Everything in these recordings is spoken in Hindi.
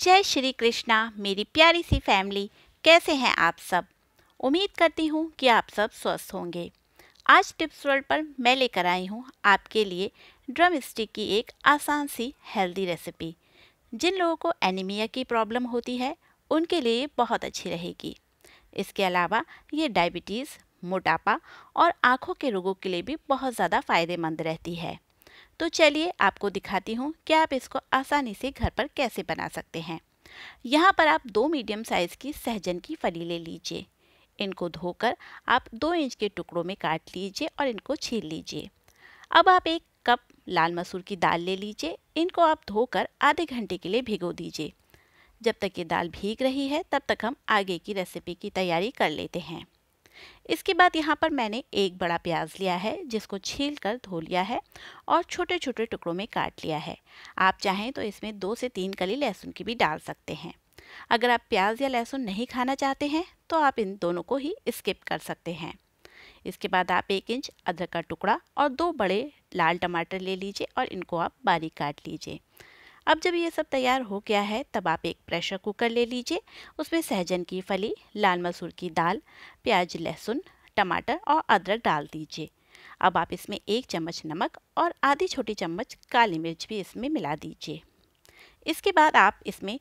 जय श्री कृष्णा मेरी प्यारी सी फैमिली कैसे हैं आप सब उम्मीद करती हूँ कि आप सब स्वस्थ होंगे आज टिप्स वर्ल्ड पर मैं लेकर आई हूँ आपके लिए ड्रम स्टिक की एक आसान सी हेल्दी रेसिपी जिन लोगों को एनीमिया की प्रॉब्लम होती है उनके लिए बहुत अच्छी रहेगी इसके अलावा ये डायबिटीज़ मोटापा और आँखों के रोगों के लिए भी बहुत ज़्यादा फ़ायदेमंद रहती है तो चलिए आपको दिखाती हूँ कि आप इसको आसानी से घर पर कैसे बना सकते हैं यहाँ पर आप दो मीडियम साइज़ की सहजन की फली ले लीजिए इनको धोकर आप दो इंच के टुकड़ों में काट लीजिए और इनको छील लीजिए अब आप एक कप लाल मसूर की दाल ले लीजिए इनको आप धोकर आधे घंटे के लिए भिगो दीजिए जब तक ये दाल भीग रही है तब तक हम आगे की रेसिपी की तैयारी कर लेते हैं इसके बाद यहाँ पर मैंने एक बड़ा प्याज लिया है जिसको छील कर धो लिया है और छोटे छोटे टुकड़ों में काट लिया है आप चाहें तो इसमें दो से तीन कली लहसुन की भी डाल सकते हैं अगर आप प्याज या लहसुन नहीं खाना चाहते हैं तो आप इन दोनों को ही स्किप कर सकते हैं इसके बाद आप एक इंच अदरक का टुकड़ा और दो बड़े लाल टमाटर ले लीजिए और इनको आप बारीक काट लीजिए अब जब ये सब तैयार हो गया है तब आप एक प्रेशर कुकर ले लीजिए उसमें सहजन की फली लाल मसूर की दाल प्याज लहसुन टमाटर और अदरक डाल दीजिए अब आप इसमें एक चम्मच नमक और आधी छोटी चम्मच काली मिर्च भी इसमें मिला दीजिए इसके बाद आप इसमें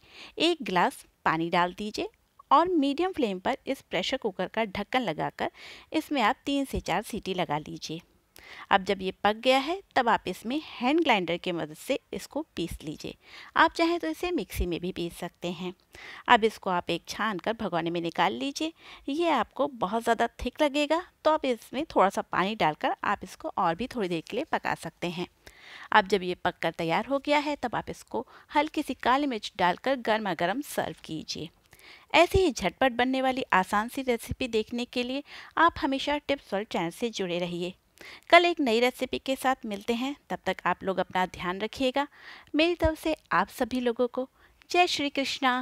एक गिलास पानी डाल दीजिए और मीडियम फ्लेम पर इस प्रेशर कुकर का ढक्कन लगाकर इसमें आप तीन से चार सीटी लगा लीजिए अब जब ये पक गया है तब आप इसमें हैंड ग्लाइंडर की मदद से इसको पीस लीजिए आप चाहें तो इसे मिक्सी में भी पीस सकते हैं अब इसको आप एक छान कर भगवाने में निकाल लीजिए ये आपको बहुत ज़्यादा थिक लगेगा तो आप इसमें थोड़ा सा पानी डालकर आप इसको और भी थोड़ी देर के लिए पका सकते हैं अब जब ये पककर तैयार हो गया है तब आप इसको हल्की सी काली मिर्च डालकर गर्मा गर्म सर्व कीजिए ऐसे ही झटपट बनने वाली आसान सी रेसिपी देखने के लिए आप हमेशा टिप्स वर्ल्ड चैनल से जुड़े रहिए कल एक नई रेसिपी के साथ मिलते हैं तब तक आप लोग अपना ध्यान रखिएगा मेरी तरफ से आप सभी लोगों को जय श्री कृष्णा